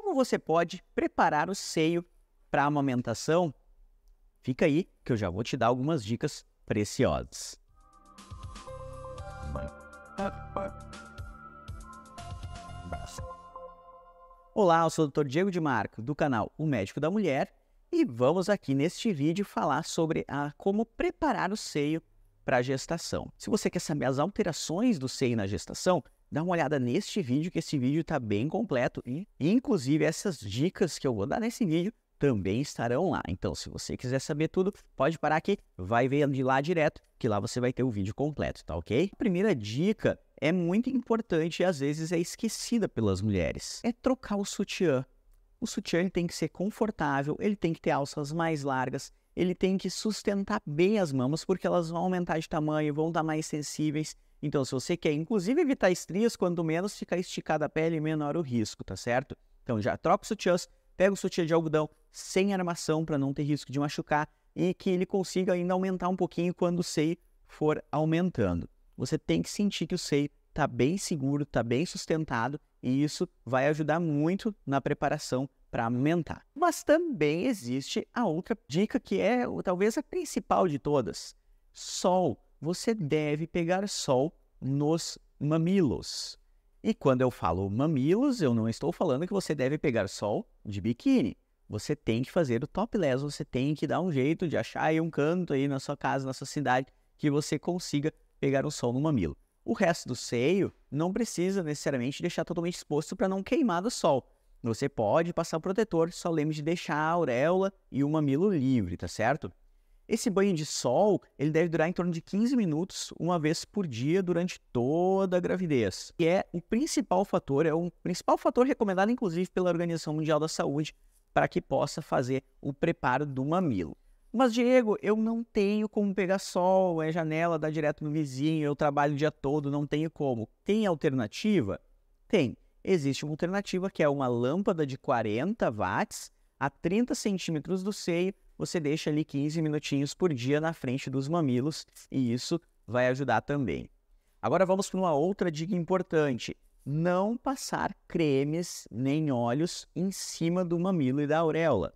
Como você pode preparar o seio para a amamentação? Fica aí que eu já vou te dar algumas dicas preciosas. Olá, eu sou o Dr. Diego de Marco, do canal O Médico da Mulher, e vamos aqui neste vídeo falar sobre a, como preparar o seio para a gestação. Se você quer saber as alterações do seio na gestação, dá uma olhada neste vídeo, que esse vídeo está bem completo. E, inclusive, essas dicas que eu vou dar nesse vídeo também estarão lá. Então, se você quiser saber tudo, pode parar aqui, vai vendo de lá direto, que lá você vai ter o vídeo completo, tá ok? A primeira dica é muito importante e às vezes é esquecida pelas mulheres. É trocar o sutiã. O sutiã tem que ser confortável, ele tem que ter alças mais largas, ele tem que sustentar bem as mamas, porque elas vão aumentar de tamanho, vão estar mais sensíveis. Então, se você quer, inclusive, evitar estrias, quanto menos ficar esticada a pele, menor o risco, tá certo? Então, já troca o sutiãs, pega o sutiã de algodão sem armação para não ter risco de machucar e que ele consiga ainda aumentar um pouquinho quando o seio for aumentando. Você tem que sentir que o seio está bem seguro, está bem sustentado e isso vai ajudar muito na preparação para aumentar. Mas também existe a outra dica que é talvez a principal de todas: sol. Você deve pegar sol nos mamilos. E quando eu falo mamilos, eu não estou falando que você deve pegar sol de biquíni. Você tem que fazer o topless, você tem que dar um jeito de achar aí um canto aí na sua casa, na sua cidade, que você consiga pegar o sol no mamilo. O resto do seio não precisa necessariamente deixar totalmente exposto para não queimar do sol. Você pode passar o protetor, só lembre de deixar a auréola e o mamilo livre, tá certo? Esse banho de sol, ele deve durar em torno de 15 minutos, uma vez por dia durante toda a gravidez. E é o principal fator, é o principal fator recomendado inclusive pela Organização Mundial da Saúde para que possa fazer o preparo do mamilo. Mas, Diego, eu não tenho como pegar sol, é janela, dá direto no vizinho, eu trabalho o dia todo, não tenho como. Tem alternativa? Tem. Existe uma alternativa que é uma lâmpada de 40 watts a 30 centímetros do seio. Você deixa ali 15 minutinhos por dia na frente dos mamilos e isso vai ajudar também. Agora vamos para uma outra dica importante: não passar cremes nem óleos em cima do mamilo e da auréola.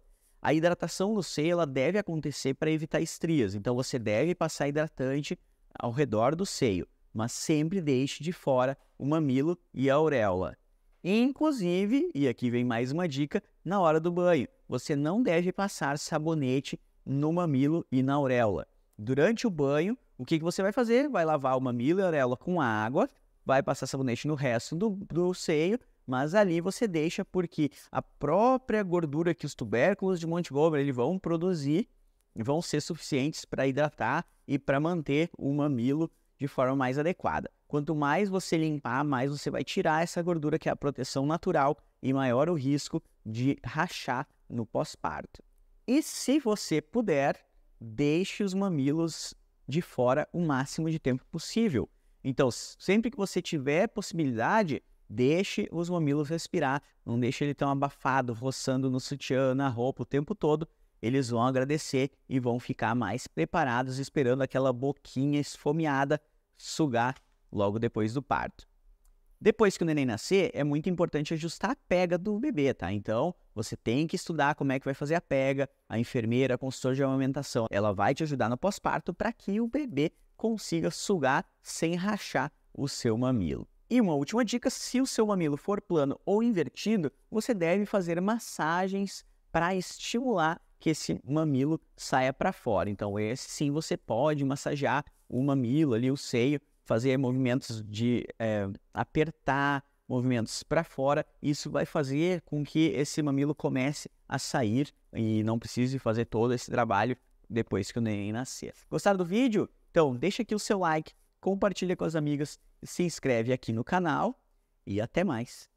A hidratação no seio ela deve acontecer para evitar estrias, então você deve passar hidratante ao redor do seio, mas sempre deixe de fora o mamilo e a auréola. Inclusive, e aqui vem mais uma dica, na hora do banho, você não deve passar sabonete no mamilo e na auréola. Durante o banho, o que, que você vai fazer? Vai lavar o mamilo e a auréola com água, vai passar sabonete no resto do, do seio mas ali você deixa porque a própria gordura que os tubérculos de Monte Gomer ele vão produzir vão ser suficientes para hidratar e para manter o mamilo de forma mais adequada. Quanto mais você limpar, mais você vai tirar essa gordura que é a proteção natural e maior o risco de rachar no pós-parto. E se você puder, deixe os mamilos de fora o máximo de tempo possível. Então, sempre que você tiver possibilidade, Deixe os mamilos respirar, não deixe ele tão abafado, roçando no sutiã, na roupa o tempo todo. Eles vão agradecer e vão ficar mais preparados, esperando aquela boquinha esfomeada sugar logo depois do parto. Depois que o neném nascer, é muito importante ajustar a pega do bebê, tá? Então, você tem que estudar como é que vai fazer a pega, a enfermeira, a consultora de amamentação, ela vai te ajudar no pós-parto para que o bebê consiga sugar sem rachar o seu mamilo. E uma última dica: se o seu mamilo for plano ou invertido, você deve fazer massagens para estimular que esse mamilo saia para fora. Então, esse sim você pode massagear o mamilo ali, o seio, fazer movimentos de é, apertar, movimentos para fora. Isso vai fazer com que esse mamilo comece a sair e não precise fazer todo esse trabalho depois que o neném nascer. Gostaram do vídeo? Então, deixa aqui o seu like, compartilha com as amigas, se inscreve aqui no canal e até mais.